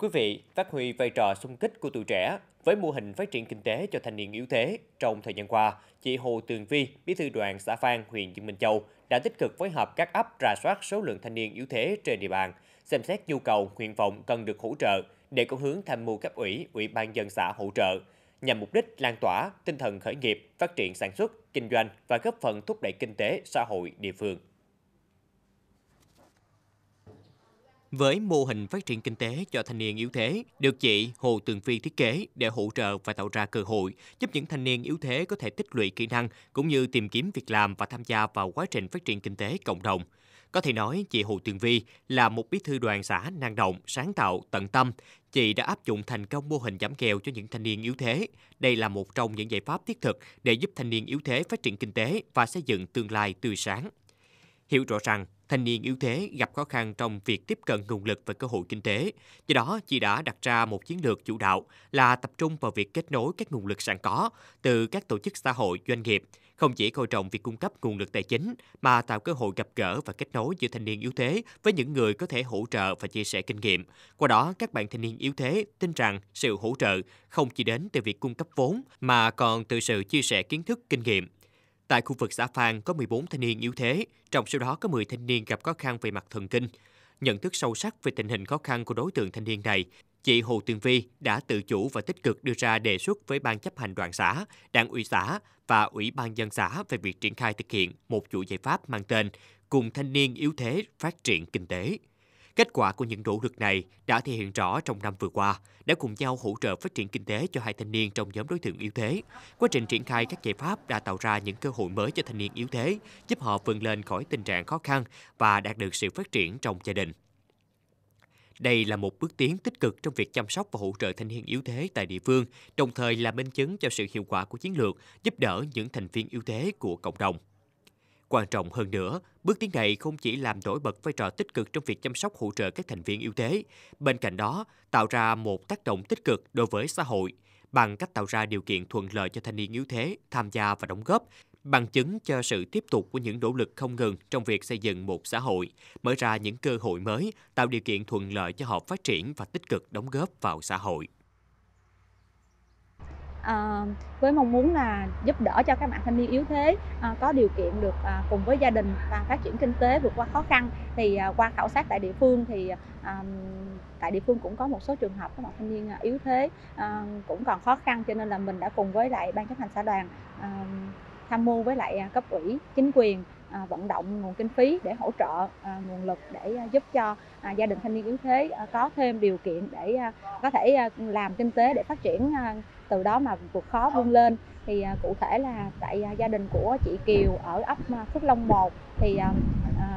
Thưa quý vị, phát huy vai trò xung kích của tuổi trẻ với mô hình phát triển kinh tế cho thanh niên yếu thế trong thời gian qua, chị Hồ Tường Vi, bí thư đoàn xã Phan, huyện Dương Minh Châu đã tích cực phối hợp các ấp rà soát số lượng thanh niên yếu thế trên địa bàn, xem xét nhu cầu, nguyện vọng cần được hỗ trợ để có hướng tham mưu cấp ủy, ủy ban dân xã hỗ trợ nhằm mục đích lan tỏa tinh thần khởi nghiệp, phát triển sản xuất, kinh doanh và góp phần thúc đẩy kinh tế xã hội địa phương. với mô hình phát triển kinh tế cho thanh niên yếu thế được chị Hồ Tường Phi thiết kế để hỗ trợ và tạo ra cơ hội giúp những thanh niên yếu thế có thể tích lũy kỹ năng cũng như tìm kiếm việc làm và tham gia vào quá trình phát triển kinh tế cộng đồng. Có thể nói, chị Hồ Tường Vi là một bí thư đoàn xã năng động, sáng tạo, tận tâm. Chị đã áp dụng thành công mô hình giảm nghèo cho những thanh niên yếu thế. Đây là một trong những giải pháp thiết thực để giúp thanh niên yếu thế phát triển kinh tế và xây dựng tương lai tươi sáng. Hiểu rõ rằng thanh niên yếu thế gặp khó khăn trong việc tiếp cận nguồn lực và cơ hội kinh tế. Do đó, chị đã đặt ra một chiến lược chủ đạo là tập trung vào việc kết nối các nguồn lực sẵn có từ các tổ chức xã hội, doanh nghiệp, không chỉ coi trọng việc cung cấp nguồn lực tài chính mà tạo cơ hội gặp gỡ và kết nối giữa thanh niên yếu thế với những người có thể hỗ trợ và chia sẻ kinh nghiệm. Qua đó, các bạn thanh niên yếu thế tin rằng sự hỗ trợ không chỉ đến từ việc cung cấp vốn mà còn từ sự chia sẻ kiến thức, kinh nghiệm Tại khu vực xã Phan có 14 thanh niên yếu thế, trong số đó có 10 thanh niên gặp khó khăn về mặt thần kinh. Nhận thức sâu sắc về tình hình khó khăn của đối tượng thanh niên này, chị Hồ Tường Vi đã tự chủ và tích cực đưa ra đề xuất với Ban chấp hành đoàn xã, Đảng ủy xã và Ủy ban dân xã về việc triển khai thực hiện một chuỗi giải pháp mang tên Cùng thanh niên yếu thế phát triển kinh tế. Kết quả của những nỗ lực này đã thể hiện rõ trong năm vừa qua, đã cùng nhau hỗ trợ phát triển kinh tế cho hai thanh niên trong nhóm đối tượng yếu thế. Quá trình triển khai các giải pháp đã tạo ra những cơ hội mới cho thanh niên yếu thế, giúp họ vươn lên khỏi tình trạng khó khăn và đạt được sự phát triển trong gia đình. Đây là một bước tiến tích cực trong việc chăm sóc và hỗ trợ thanh niên yếu thế tại địa phương, đồng thời là minh chứng cho sự hiệu quả của chiến lược giúp đỡ những thành viên yếu thế của cộng đồng. Quan trọng hơn nữa, bước tiến này không chỉ làm nổi bật vai trò tích cực trong việc chăm sóc hỗ trợ các thành viên yếu thế, bên cạnh đó tạo ra một tác động tích cực đối với xã hội bằng cách tạo ra điều kiện thuận lợi cho thanh niên yếu thế tham gia và đóng góp, bằng chứng cho sự tiếp tục của những nỗ lực không ngừng trong việc xây dựng một xã hội, mở ra những cơ hội mới, tạo điều kiện thuận lợi cho họ phát triển và tích cực đóng góp vào xã hội à, với mong muốn là giúp đỡ cho các bạn thanh niên yếu thế à, có điều kiện được à, cùng với gia đình và phát triển kinh tế vượt qua khó khăn thì à, qua khảo sát tại địa phương thì à, tại địa phương cũng có một số trường hợp các bạn thanh niên yếu thế à, cũng còn khó khăn cho nên là mình đã cùng với lại ban chấp hành xã đoàn à, tham mưu với lại cấp ủy chính quyền À, vận động nguồn kinh phí để hỗ trợ à, nguồn lực để à, giúp cho gia đình thanh niên yếu thế có thêm điều kiện để có thể làm kinh tế để phát triển từ đó mà vượt khó vươn lên thì cụ thể là tại gia đình của chị Kiều ở ấp Phước Long 1 thì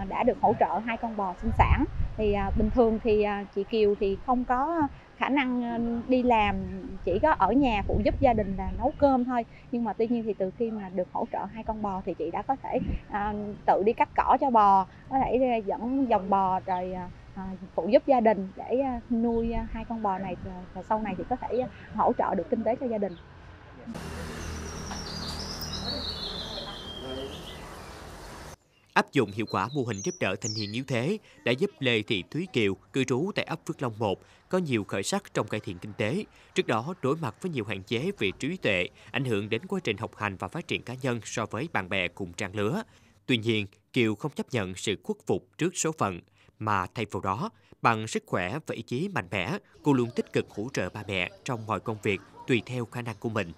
đã được hỗ trợ hai con bò sinh sản thì bình thường thì chị Kiều thì không có khả năng ờ, đi làm chỉ có ở nhà phụ giúp gia đình là nấu cơm thôi nhưng mà tuy nhiên thì từ khi mà được hỗ trợ hai con bò thì chị đã có thể à, tự đi cắt cỏ cho bò có thể ờ, dẫn dòng bò rồi à, phụ giúp gia đình để nuôi hai con bò này và sau này thì có thể hỗ trợ được kinh tế cho gia đình Áp dụng hiệu quả mô hình giúp đỡ thanh niên yếu thế đã giúp Lê Thị Thúy Kiều, cư trú tại ấp Phước Long 1, có nhiều khởi sắc trong cải thiện kinh tế. Trước đó, đối mặt với nhiều hạn chế về trí tuệ, ảnh hưởng đến quá trình học hành và phát triển cá nhân so với bạn bè cùng trang lứa. Tuy nhiên, Kiều không chấp nhận sự khuất phục trước số phận, mà thay vào đó, bằng sức khỏe và ý chí mạnh mẽ, cô luôn tích cực hỗ trợ ba mẹ trong mọi công việc tùy theo khả năng của mình.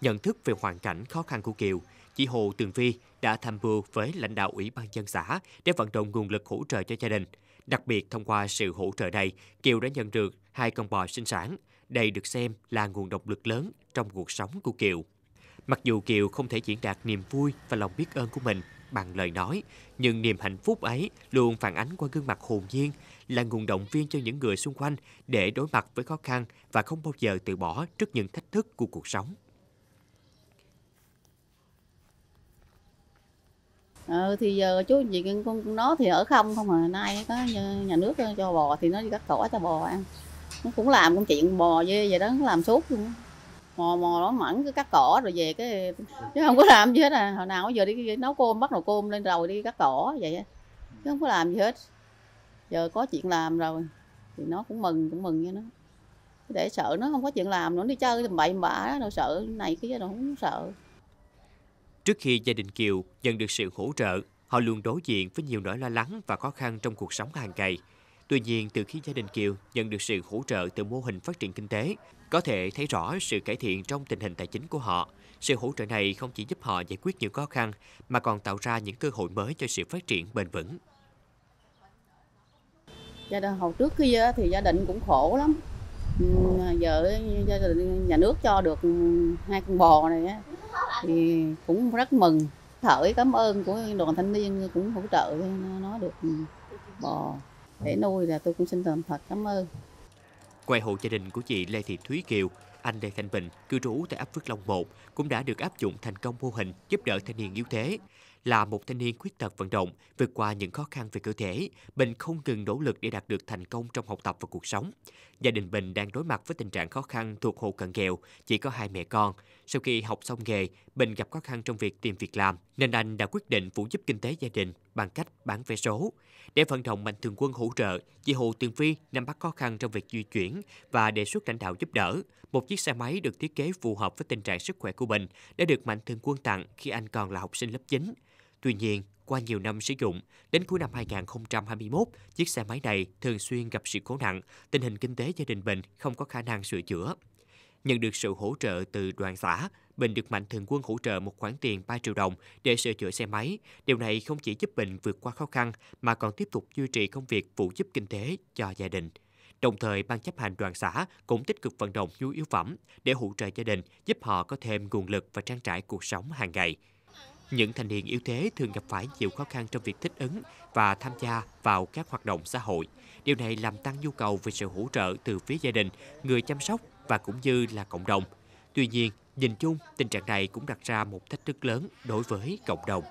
Nhận thức về hoàn cảnh khó khăn của Kiều, chị Hồ Tường Vi đã tham mưu với lãnh đạo Ủy ban dân xã để vận động nguồn lực hỗ trợ cho gia đình. Đặc biệt thông qua sự hỗ trợ này, Kiều đã nhận được hai con bò sinh sản. Đây được xem là nguồn động lực lớn trong cuộc sống của Kiều. Mặc dù Kiều không thể diễn đạt niềm vui và lòng biết ơn của mình bằng lời nói, nhưng niềm hạnh phúc ấy luôn phản ánh qua gương mặt hồn nhiên, là nguồn động viên cho những người xung quanh để đối mặt với khó khăn và không bao giờ từ bỏ trước những thách thức của cuộc sống. ờ, thì giờ chú chị con nó thì ở không không mà nay có nhà nước ờ, cho bò thì nó đi cắt cỏ cho bò ăn nó cũng làm công chuyện bò dê vậy đó nó làm suốt luôn mò mò nó mẫn cứ cắt cỏ rồi về cái chứ không có làm gì hết à hồi nào giờ đi nấu cơm bắt đầu cơm lên rồi đi cắt cỏ vậy chứ không có làm gì hết giờ có chuyện làm rồi thì nó cũng mừng cũng mừng cho nó để sợ nó không có chuyện làm nó đi chơi thì bậy bạ nó sợ này kia nó không sợ Trước khi gia đình Kiều nhận được sự hỗ trợ, họ luôn đối diện với nhiều nỗi lo lắng và khó khăn trong cuộc sống hàng ngày. Tuy nhiên, từ khi gia đình Kiều nhận được sự hỗ trợ từ mô hình phát triển kinh tế, có thể thấy rõ sự cải thiện trong tình hình tài chính của họ. Sự hỗ trợ này không chỉ giúp họ giải quyết những khó khăn mà còn tạo ra những cơ hội mới cho sự phát triển bền vững. Gia đình hồi trước kia thì gia đình cũng khổ lắm. Giờ gia đình nhà nước cho được hai con bò này thì cũng rất mừng thởi cảm ơn của đoàn thanh niên cũng hỗ trợ nó được ừ, bò để nuôi là tôi cũng xin thật cảm ơn Quay hộ gia đình của chị Lê Thị Thúy Kiều anh Lê Thanh Bình, cư trú tại ấp Phước Long 1, cũng đã được áp dụng thành công mô hình giúp đỡ thanh niên yếu thế. Là một thanh niên khuyết tật vận động, vượt qua những khó khăn về cơ thể, Bình không ngừng nỗ lực để đạt được thành công trong học tập và cuộc sống. Gia đình Bình đang đối mặt với tình trạng khó khăn thuộc hộ cận nghèo, chỉ có hai mẹ con. Sau khi học xong nghề, Bình gặp khó khăn trong việc tìm việc làm, nên anh đã quyết định phụ giúp kinh tế gia đình bằng cách bán vé số. Để vận động mạnh thường quân hỗ trợ, chị Hồ Tường Phi nắm bắt khó khăn trong việc di chuyển và đề xuất lãnh đạo giúp đỡ. Một chiếc xe máy được thiết kế phù hợp với tình trạng sức khỏe của Bình đã được mạnh thường quân tặng khi anh còn là học sinh lớp 9. Tuy nhiên, qua nhiều năm sử dụng, đến cuối năm 2021, chiếc xe máy này thường xuyên gặp sự cố nặng, tình hình kinh tế gia đình Bình không có khả năng sửa chữa. Nhận được sự hỗ trợ từ đoàn xã, Bình được Mạnh Thường Quân hỗ trợ một khoản tiền 3 triệu đồng để sửa chữa xe máy. Điều này không chỉ giúp Bình vượt qua khó khăn mà còn tiếp tục duy trì công việc phụ giúp kinh tế cho gia đình. Đồng thời, ban chấp hành đoàn xã cũng tích cực vận động nhu yếu phẩm để hỗ trợ gia đình, giúp họ có thêm nguồn lực và trang trải cuộc sống hàng ngày. Những thanh niên yếu thế thường gặp phải nhiều khó khăn trong việc thích ứng và tham gia vào các hoạt động xã hội. Điều này làm tăng nhu cầu về sự hỗ trợ từ phía gia đình, người chăm sóc và cũng như là cộng đồng. Tuy nhiên, nhìn chung, tình trạng này cũng đặt ra một thách thức lớn đối với cộng đồng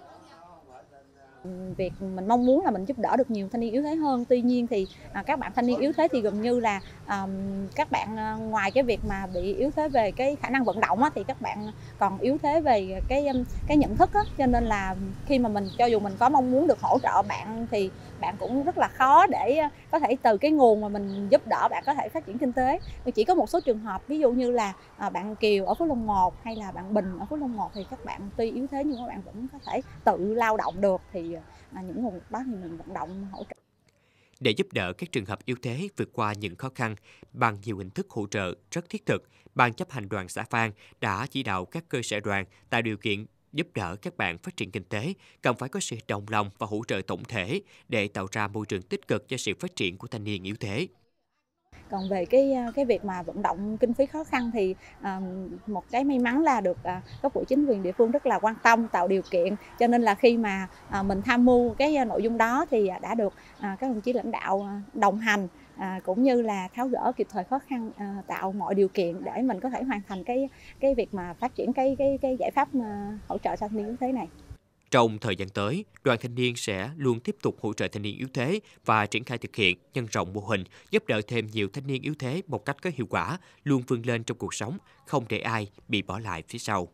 việc mình mong muốn là mình giúp đỡ được nhiều thanh niên yếu thế hơn tuy nhiên thì à, các bạn thanh niên yếu thế thì gần như là à, các bạn à, ngoài cái việc mà bị yếu thế về cái khả năng vận động á, thì các bạn còn yếu thế về cái cái nhận thức á. cho nên là khi mà mình cho dù mình có mong muốn được hỗ trợ bạn thì bạn cũng rất là khó để có thể từ cái nguồn mà mình giúp đỡ bạn có thể phát triển kinh tế chỉ có một số trường hợp ví dụ như là à, bạn Kiều ở Phú Long 1 hay là bạn Bình ở Phú Long 1 thì các bạn tuy yếu thế nhưng các bạn vẫn có thể tự lao động được thì À, những nguồn đó thì mình vận động hỗ trợ để giúp đỡ các trường hợp yếu thế vượt qua những khó khăn bằng nhiều hình thức hỗ trợ rất thiết thực, Ban chấp hành đoàn xã Phan đã chỉ đạo các cơ sở đoàn tạo điều kiện giúp đỡ các bạn phát triển kinh tế, cần phải có sự đồng lòng và hỗ trợ tổng thể để tạo ra môi trường tích cực cho sự phát triển của thanh niên yếu thế còn về cái à, cái việc mà vận động kinh phí khó khăn thì à, một cái may mắn là được à, các bộ chính quyền địa phương rất là quan tâm tạo điều kiện cho nên là khi mà à, mình tham mưu cái à, nội dung đó thì à, đã được à, các đồng chí lãnh đạo đồng hành à, cũng như là tháo gỡ kịp thời khó khăn à, tạo mọi điều kiện để mình có thể hoàn thành cái cái việc mà phát triển cái cái cái giải pháp hỗ trợ thanh niên như thế này trong thời gian tới, đoàn thanh niên sẽ luôn tiếp tục hỗ trợ thanh niên yếu thế và triển khai thực hiện, nhân rộng mô hình, giúp đỡ thêm nhiều thanh niên yếu thế một cách có hiệu quả, luôn vươn lên trong cuộc sống, không để ai bị bỏ lại phía sau.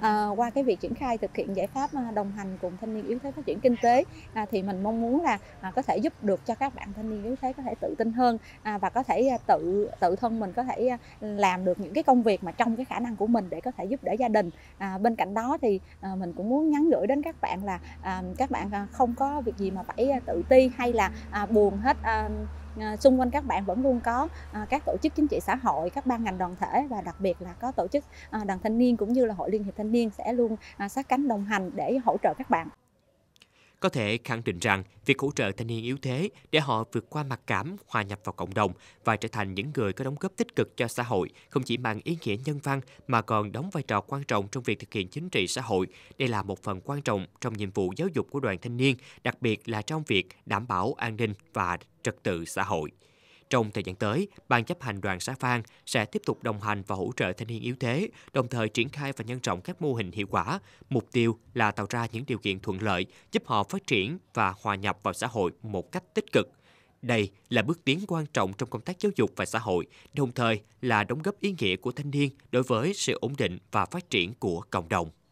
À, qua cái việc triển khai thực hiện giải pháp à, đồng hành cùng thanh niên yếu thế phát triển kinh tế à, thì mình mong muốn là à, có thể giúp được cho các bạn thanh niên yếu thế có thể tự tin hơn à, và có thể à, tự tự thân mình có thể à, làm được những cái công việc mà trong cái khả năng của mình để có thể giúp đỡ gia đình à, bên cạnh đó thì à, mình cũng muốn nhắn gửi đến các bạn là à, các bạn à, không có việc gì mà phải à, tự ti hay là à, buồn hết à, Ờ, xung quanh các bạn vẫn luôn có ờ, các tổ chức chính trị xã hội các ban ngành đoàn thể và đặc biệt là có tổ chức ờ, đoàn thanh niên cũng như là hội liên hiệp thanh niên sẽ luôn sát cánh đồng hành để hỗ trợ các bạn có thể khẳng định rằng việc hỗ trợ thanh niên yếu thế để họ vượt qua mặc cảm, hòa nhập vào cộng đồng và trở thành những người có đóng góp tích cực cho xã hội không chỉ mang ý nghĩa nhân văn mà còn đóng vai trò quan trọng trong việc thực hiện chính trị xã hội. Đây là một phần quan trọng trong nhiệm vụ giáo dục của đoàn thanh niên, đặc biệt là trong việc đảm bảo an ninh và trật tự xã hội. Trong thời gian tới, Ban chấp hành đoàn xã Phan sẽ tiếp tục đồng hành và hỗ trợ thanh niên yếu thế, đồng thời triển khai và nhân rộng các mô hình hiệu quả. Mục tiêu là tạo ra những điều kiện thuận lợi giúp họ phát triển và hòa nhập vào xã hội một cách tích cực. Đây là bước tiến quan trọng trong công tác giáo dục và xã hội, đồng thời là đóng góp ý nghĩa của thanh niên đối với sự ổn định và phát triển của cộng đồng.